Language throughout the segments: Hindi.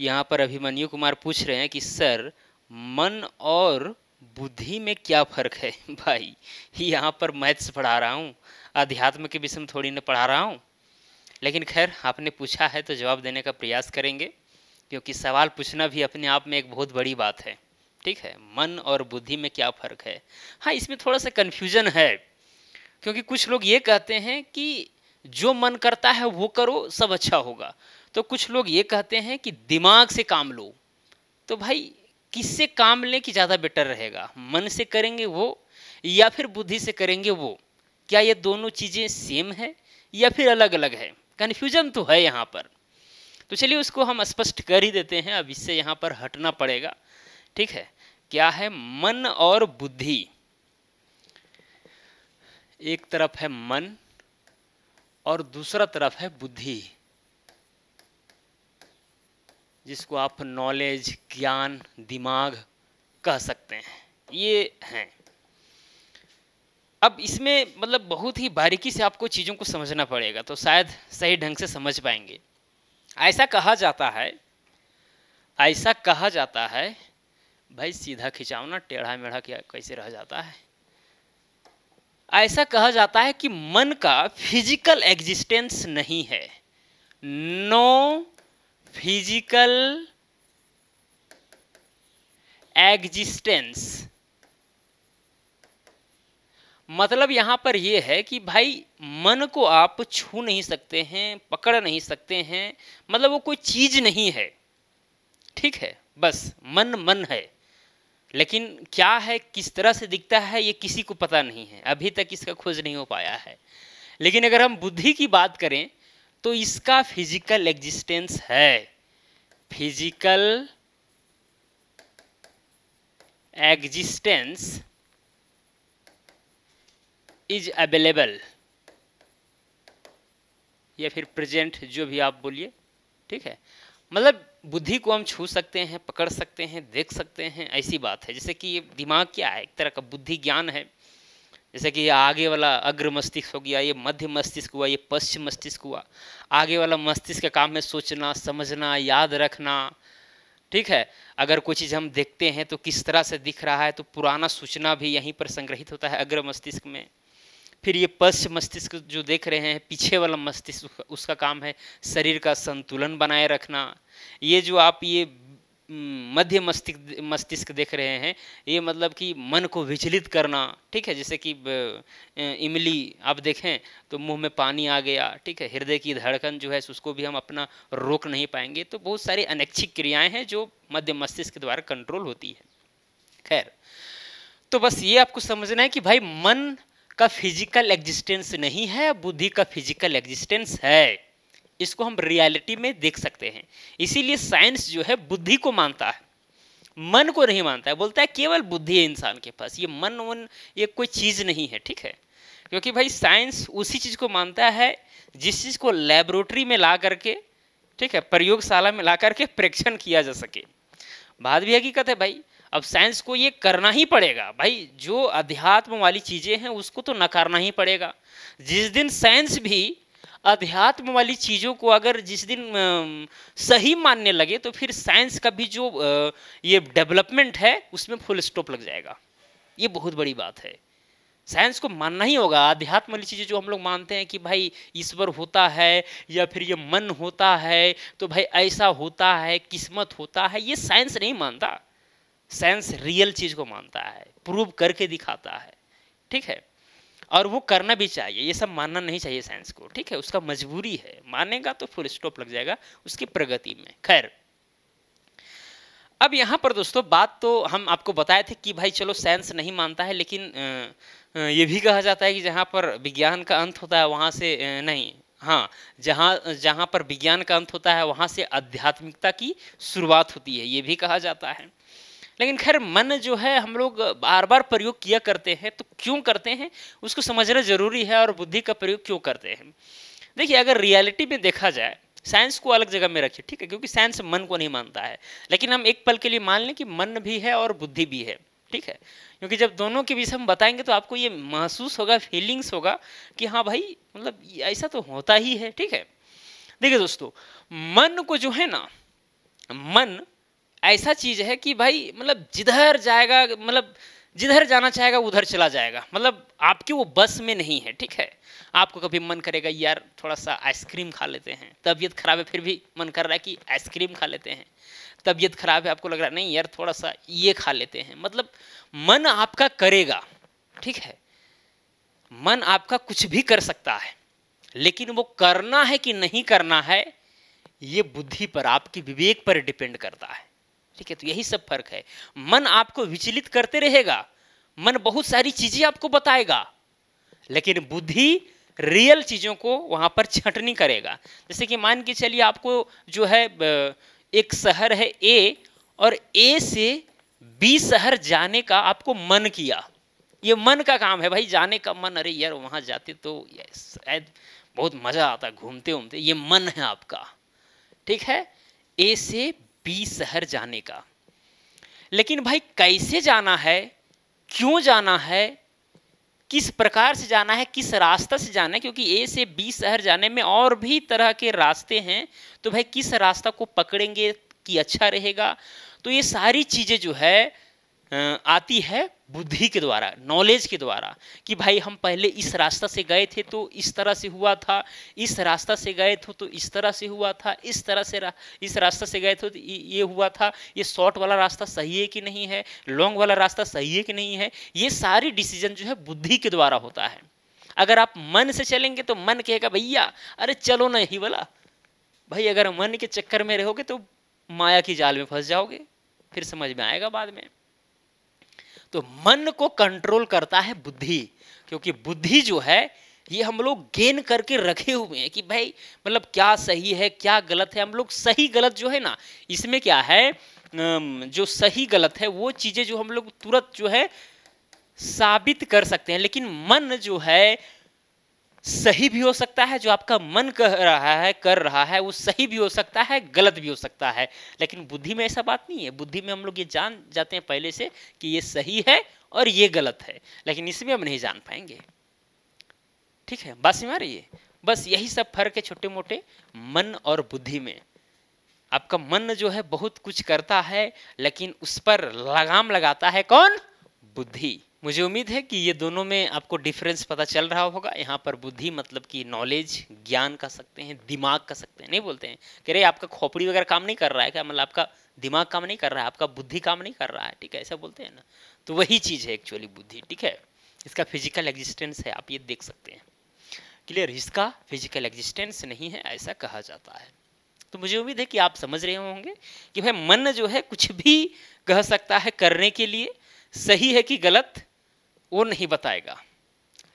यहाँ पर अभिमन्यु कुमार पूछ रहे हैं कि सर मन और बुद्धि में क्या फर्क है भाई यहाँ पर मैथ्स पढ़ा रहा हूँ अध्यात्म के विषय में थोड़ी ना पढ़ा रहा हूँ लेकिन खैर आपने पूछा है तो जवाब देने का प्रयास करेंगे क्योंकि सवाल पूछना भी अपने आप में एक बहुत बड़ी बात है ठीक है मन और बुद्धि में क्या फ़र्क है हाँ इसमें थोड़ा सा कन्फ्यूजन है क्योंकि कुछ लोग ये कहते हैं कि जो मन करता है वो करो सब अच्छा होगा तो कुछ लोग ये कहते हैं कि दिमाग से काम लो तो भाई किससे काम लें कि ज़्यादा बेटर रहेगा मन से करेंगे वो या फिर बुद्धि से करेंगे वो क्या ये दोनों चीज़ें सेम है या फिर अलग अलग है कन्फ्यूजन तो है यहाँ पर तो चलिए उसको हम स्पष्ट कर ही देते हैं अब इससे यहाँ पर हटना पड़ेगा ठीक है क्या है मन और बुद्धि एक तरफ है मन और दूसरा तरफ है बुद्धि जिसको आप नॉलेज ज्ञान दिमाग कह सकते हैं ये हैं अब इसमें मतलब बहुत ही बारीकी से आपको चीज़ों को समझना पड़ेगा तो शायद सही ढंग से समझ पाएंगे ऐसा कहा जाता है ऐसा कहा जाता है भाई सीधा खिंचाओ ना टेढ़ा मेढ़ा क्या कैसे रह जाता है ऐसा कहा जाता है कि मन का फिजिकल एग्जिस्टेंस नहीं है नो फिजिकल एग्जिस्टेंस मतलब यहां पर यह है कि भाई मन को आप छू नहीं सकते हैं पकड़ नहीं सकते हैं मतलब वो कोई चीज नहीं है ठीक है बस मन मन है लेकिन क्या है किस तरह से दिखता है ये किसी को पता नहीं है अभी तक इसका खोज नहीं हो पाया है लेकिन अगर हम बुद्धि की बात करें तो इसका फिजिकल एग्जिस्टेंस है फिजिकल एग्जिस्टेंस इज अवेलेबल या फिर प्रेजेंट जो भी आप बोलिए ठीक है मतलब बुद्धि को हम छू सकते हैं पकड़ सकते हैं देख सकते हैं ऐसी बात है जैसे कि ये दिमाग क्या है एक तरह का बुद्धि ज्ञान है जैसे कि आगे वाला अग्र मस्तिष्क हो गया ये मध्य मस्तिष्क हुआ ये पश्चिम मस्तिष्क हुआ आगे वाला मस्तिष्क का काम है सोचना समझना याद रखना ठीक है अगर कोई चीज़ हम देखते हैं तो किस तरह से दिख रहा है तो पुराना सूचना भी यहीं पर संग्रहित होता है अग्र मस्तिष्क में फिर ये पश्चिम मस्तिष्क जो देख रहे हैं पीछे वाला मस्तिष्क उसका काम है शरीर का संतुलन बनाए रखना ये जो आप ये हम्म, मध्य मस्तिष्क मस्तिष्क देख रहे हैं ये मतलब कि मन को विचलित करना ठीक है जैसे कि इमली आप देखें तो मुंह में पानी आ गया ठीक है हृदय की धड़कन जो है उसको भी हम अपना रोक नहीं पाएंगे तो बहुत सारी अनैच्छिक क्रियाएं हैं जो मध्य मस्तिष्क द्वारा कंट्रोल होती है खैर तो बस ये आपको समझना है कि भाई मन का फिजिकल एग्जिस्टेंस नहीं है बुद्धि का फिजिकल एग्जिस्टेंस है इसको हम रियलिटी में देख सकते हैं इसीलिए साइंस जो है बुद्धि को मानता है मन को नहीं मानता है बोलता है केवल बुद्धि है इंसान के पास ये मन वन ये कोई चीज़ नहीं है ठीक है क्योंकि भाई साइंस उसी चीज़ को मानता है जिस चीज़ को लेबोरेटरी में ला करके ठीक है प्रयोगशाला में ला करके परीक्षण किया जा सके बात भी हकीकत है भाई अब साइंस को ये करना ही पड़ेगा भाई जो अध्यात्म वाली चीज़ें हैं उसको तो नकारना ही पड़ेगा जिस दिन साइंस भी अध्यात्म वाली चीज़ों को अगर जिस दिन सही मानने लगे तो फिर साइंस का भी जो ये डेवलपमेंट है उसमें फुल स्टॉप लग जाएगा ये बहुत बड़ी बात है साइंस को मानना ही होगा अध्यात्म वाली चीज़ें जो हम लोग मानते हैं कि भाई ईश्वर होता है या फिर ये मन होता है तो भाई ऐसा होता है किस्मत होता है ये साइंस नहीं मानता साइंस रियल चीज़ को मानता है प्रूव करके दिखाता है ठीक है और वो करना भी चाहिए ये सब मानना नहीं चाहिए साइंस को ठीक है उसका मजबूरी है मानेगा तो फुल स्टॉप लग जाएगा उसकी प्रगति में खैर अब यहाँ पर दोस्तों बात तो हम आपको बताए थे कि भाई चलो साइंस नहीं मानता है लेकिन ये भी कहा जाता है कि जहाँ पर विज्ञान का अंत होता है वहाँ से नहीं हाँ जहाँ जहाँ पर विज्ञान का अंत होता है वहाँ से आध्यात्मिकता की शुरुआत होती है ये भी कहा जाता है लेकिन खैर मन जो है हम लोग बार बार प्रयोग किया करते हैं तो क्यों करते हैं उसको समझना जरूरी है और बुद्धि का प्रयोग क्यों करते हैं देखिए अगर रियलिटी में देखा जाए साइंस को अलग जगह में रखिए ठीक है क्योंकि साइंस मन को नहीं मानता है लेकिन हम एक पल के लिए मान लें कि मन भी है और बुद्धि भी है ठीक है क्योंकि जब दोनों के बीच हम बताएंगे तो आपको ये महसूस होगा फीलिंग्स होगा कि हाँ भाई मतलब ऐसा तो होता ही है ठीक है देखिए दोस्तों मन को जो है ना मन ऐसा चीज़ है कि भाई मतलब जिधर जाएगा मतलब जिधर जाना चाहेगा उधर चला जाएगा मतलब आपके वो बस में नहीं है ठीक है आपको कभी मन करेगा यार थोड़ा सा आइसक्रीम खा लेते हैं तबीयत खराब है फिर भी मन कर रहा है कि आइसक्रीम खा लेते हैं तबीयत खराब है आपको लग रहा है नहीं यार थोड़ा सा ये खा लेते हैं मतलब मन आपका करेगा ठीक है मन आपका कुछ भी कर सकता है लेकिन वो करना है कि नहीं करना है ये बुद्धि पर आपकी विवेक पर डिपेंड करता है ठीक है तो यही सब फर्क है मन आपको विचलित करते रहेगा मन बहुत सारी चीजें आपको बताएगा लेकिन बुद्धि रियल चीज़ों को वहां पर छटनी करेगा जैसे कि मान के चलिए आपको जो है एक शहर है ए और ए से बी शहर जाने का आपको मन किया ये मन का काम है भाई जाने का मन अरे यार वहां जाते तो शायद बहुत मज़ा आता घूमते उमते ये मन है आपका ठीक है ए से बी शहर जाने का लेकिन भाई कैसे जाना है क्यों जाना है किस प्रकार से जाना है किस रास्ता से जाना है क्योंकि ए से बी शहर जाने में और भी तरह के रास्ते हैं तो भाई किस रास्ता को पकड़ेंगे कि अच्छा रहेगा तो ये सारी चीज़ें जो है आती है बुद्धि के द्वारा नॉलेज के द्वारा कि भाई हम पहले इस रास्ता से गए थे तो इस तरह से हुआ था इस रास्ता से गए थे तो इस तरह से हुआ था इस तरह से रा, इस रास्ता से गए थे तो ये हुआ था ये शॉर्ट वाला रास्ता सही है कि नहीं है लॉन्ग वाला रास्ता सही है कि नहीं है ये सारी डिसीजन जो है बुद्धि के द्वारा होता है अगर आप मन से चलेंगे तो मन कहेगा भैया अरे चलो ना यही वाला भाई अगर मन के चक्कर में रहोगे तो माया की जाल में फंस जाओगे फिर समझ में आएगा बाद में तो मन को कंट्रोल करता है बुद्धि क्योंकि बुद्धि जो है ये हम लोग गेन करके रखे हुए हैं कि भाई मतलब क्या सही है क्या गलत है हम लोग सही गलत जो है ना इसमें क्या है जो सही गलत है वो चीज़ें जो हम लोग तुरंत जो है साबित कर सकते हैं लेकिन मन जो है सही भी हो सकता है जो आपका मन कह रहा है कर रहा है वो सही भी हो सकता है गलत भी हो सकता है लेकिन बुद्धि में ऐसा बात नहीं है बुद्धि में हम लोग ये जान जाते हैं पहले से कि ये सही है और ये गलत है लेकिन इसमें हम नहीं जान पाएंगे ठीक है बात समझ रही है बस यही सब फर्क है छोटे मोटे मन और बुद्धि में आपका मन जो है बहुत कुछ करता है लेकिन उस पर लगाम लगाता है कौन बुद्धि मुझे उम्मीद है कि ये दोनों में आपको डिफरेंस पता चल रहा होगा यहाँ पर बुद्धि मतलब कि नॉलेज ज्ञान कह सकते हैं दिमाग कह सकते हैं नहीं बोलते हैं कह रहे आपका खोपड़ी वगैरह काम नहीं कर रहा है क्या मतलब आपका दिमाग काम नहीं कर रहा है आपका बुद्धि काम नहीं कर रहा है ठीक है ऐसा बोलते हैं ना तो वही चीज़ है एक्चुअली बुद्धि ठीक है इसका फिजिकल एग्जिस्टेंस है आप ये देख सकते हैं क्लियर इसका फिजिकल एग्जिस्टेंस नहीं है ऐसा कहा जाता है तो मुझे उम्मीद है कि आप समझ रहे होंगे कि भाई मन जो है कुछ भी कह सकता है करने के लिए सही है कि गलत वो नहीं बताएगा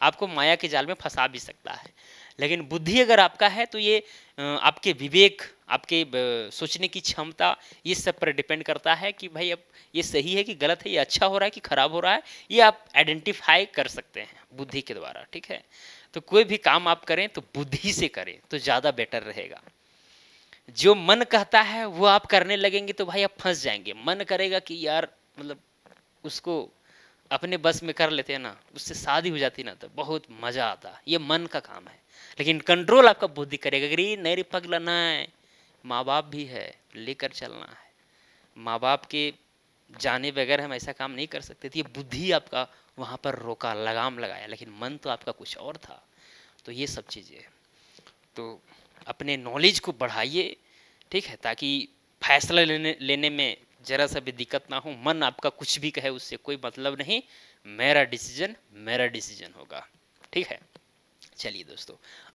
आपको माया के जाल में फंसा भी सकता है लेकिन बुद्धि अगर आपका है तो ये आपके विवेक आपके सोचने की क्षमता ये सब पर डिपेंड करता है कि भाई अब ये सही है कि गलत है ये अच्छा हो रहा है कि खराब हो रहा है ये आप आइडेंटिफाई कर सकते हैं बुद्धि के द्वारा ठीक है तो कोई भी काम आप करें तो बुद्धि से करें तो ज़्यादा बेटर रहेगा जो मन कहता है वो आप करने लगेंगे तो भाई आप फंस जाएंगे मन करेगा कि यार मतलब उसको अपने बस में कर लेते हैं ना उससे शादी हो जाती ना तो बहुत मज़ा आता ये मन का काम है लेकिन कंट्रोल आपका बुद्धि करेगा अगर ये नहीं पगला है माँ बाप भी है लेकर चलना है माँ बाप के जाने बगैर हम ऐसा काम नहीं कर सकते थे ये बुद्धि आपका वहाँ पर रोका लगाम लगाया लेकिन मन तो आपका कुछ और था तो ये सब चीज़ें तो अपने नॉलेज को बढ़ाइए ठीक है ताकि फैसला लेने लेने में ज़रा सा भी दिक्कत ना हो मन आपका कुछ भी कहे उससे कोई मतलब नहीं मेरा डिसीजन मेरा डिसीजन होगा ठीक है चलिए दोस्तों